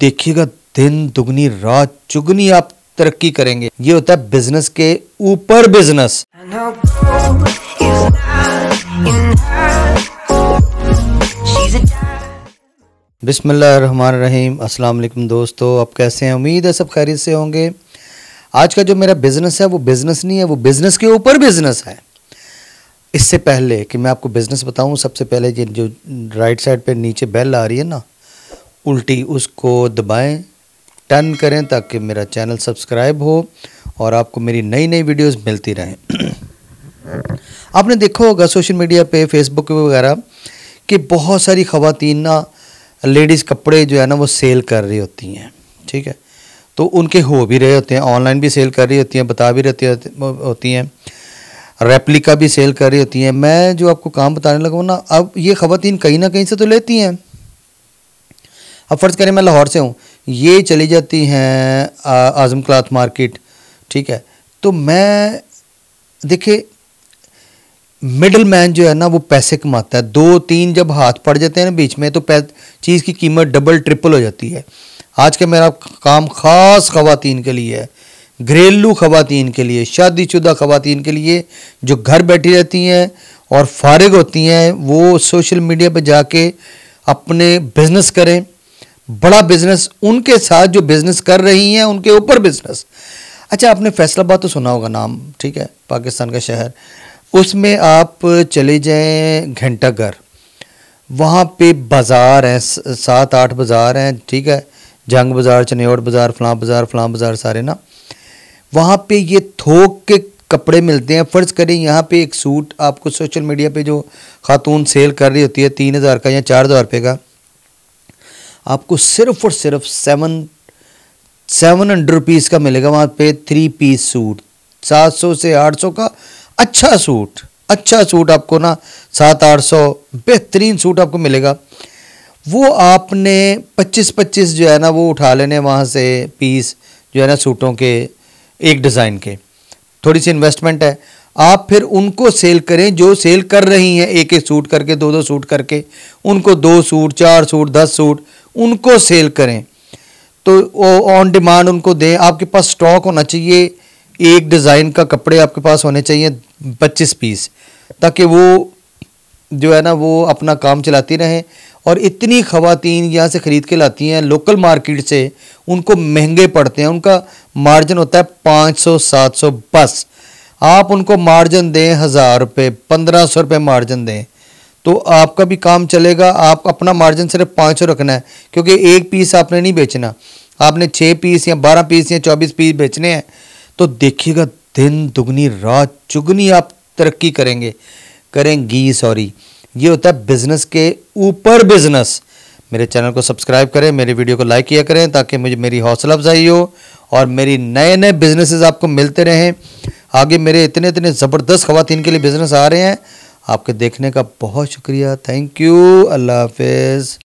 देखिएगा दिन दुगनी रात चुगनी आप तरक्की करेंगे ये होता है बिजनेस के ऊपर बिजनेस बिसमीम असलम दोस्तों आप कैसे हैं उम्मीद है सब खैरियत से होंगे आज का जो मेरा बिज़नेस है वो बिज़नेस नहीं है वो बिज़नेस के ऊपर बिज़नेस है इससे पहले कि मैं आपको बिज़नेस बताऊं सबसे पहले ये जो राइट साइड पे नीचे बेल आ रही है ना उल्टी उसको दबाएं टर्न करें ताकि मेरा चैनल सब्सक्राइब हो और आपको मेरी नई नई वीडियोस मिलती रहें आपने देखा होगा सोशल मीडिया पे फेसबुक वगैरह कि बहुत सारी ख़वातीन ना लेडीज़ कपड़े जो है ना वो सेल कर रही होती हैं ठीक है तो उनके हो भी रहे होते हैं ऑनलाइन भी सेल कर रही होती हैं बता भी रहती होती हैं रेप्लिका भी सेल कर रही होती हैं मैं जो आपको काम बताने लगा ना अब ये ख़वातीन कहीं ना कहीं से तो लेती हैं अब फ़र्ज़ करें मैं लाहौर से हूँ ये चली जाती हैं आज़म क्लाथ मार्केट ठीक है तो मैं देखिए मिडल मैन जो है ना वो पैसे कमाता है दो तीन जब हाथ पड़ जाते हैं ना बीच में तो चीज़ की कीमत डबल ट्रिपल हो जाती है आज का मेरा काम ख़ास ख़ातन के लिए है घरेलू ख़वान के लिए शादीशुदा खातन के लिए जो घर बैठी रहती हैं और फारग होती हैं वो सोशल मीडिया पर जाके अपने बिज़नेस करें बड़ा बिजनेस उनके साथ जो बिजनेस कर रही हैं उनके ऊपर बिजनेस अच्छा आपने फैसलाबाद तो सुना होगा नाम ठीक है पाकिस्तान का शहर उसमें आप चले जाएं घंटाघर वहाँ पे बाज़ार हैं सात आठ बाज़ार हैं ठीक है जंग बाज़ार चनेट बाज़ार फलां बाज़ार फलां बाज़ार सारे ना वहाँ पे ये थोक के कपड़े मिलते हैं फ़र्ज़ करें यहाँ पे एक सूट आपको सोशल मीडिया पे जो खातून सेल कर रही होती है तीन हज़ार का या चार हज़ार रुपये का आपको सिर्फ और सिर्फ सेवन सेवन हंड्रेड रुपीज़ का मिलेगा वहाँ पे थ्री पीस सूट सात सौ से आठ सौ का अच्छा सूट अच्छा सूट आपको ना सात आठ सौ बेहतरीन सूट आपको मिलेगा वो आपने पच्चीस पच्चीस जो है ना वो उठा लेने वहाँ से पीस जो है ना सूटों के एक डिज़ाइन के थोड़ी सी इन्वेस्टमेंट है आप फिर उनको सेल करें जो सेल कर रही हैं एक एक सूट करके दो दो सूट करके उनको दो सूट चार सूट दस सूट उनको सेल करें तो ऑन डिमांड उनको दें आपके पास स्टॉक होना चाहिए एक डिज़ाइन का कपड़े आपके पास होने चाहिए पच्चीस पीस ताकि वो जो है ना वो अपना काम चलाती रहें और इतनी ख़वातीन यहाँ से ख़रीद के लाती हैं लोकल मार्केट से उनको महंगे पड़ते हैं उनका मार्जिन होता है पाँच सौ सात सौ बस आप उनको मार्जिन दें हज़ार रुपये पंद्रह सौ रुपये मार्जिन दें तो आपका भी काम चलेगा आप अपना मार्जिन सिर्फ पाँच सौ रखना है क्योंकि एक पीस आपने नहीं बेचना आपने छः पीस या बारह पीस या चौबीस पीस बेचने हैं तो देखिएगा दिन दुगनी रात चुगनी आप तरक्की करेंगे करेंगी सॉरी ये होता है बिज़नेस के ऊपर बिज़नेस मेरे चैनल को सब्सक्राइब करें मेरी वीडियो को लाइक किया करें ताकि मुझे मेरी हौसला अफजाई हो और मेरी नए नए बिजनेसेस आपको मिलते रहें आगे मेरे इतने इतने ज़बरदस्त खातन के लिए बिज़नेस आ रहे हैं आपके देखने का बहुत शुक्रिया थैंक यू अल्लाह हाफिज़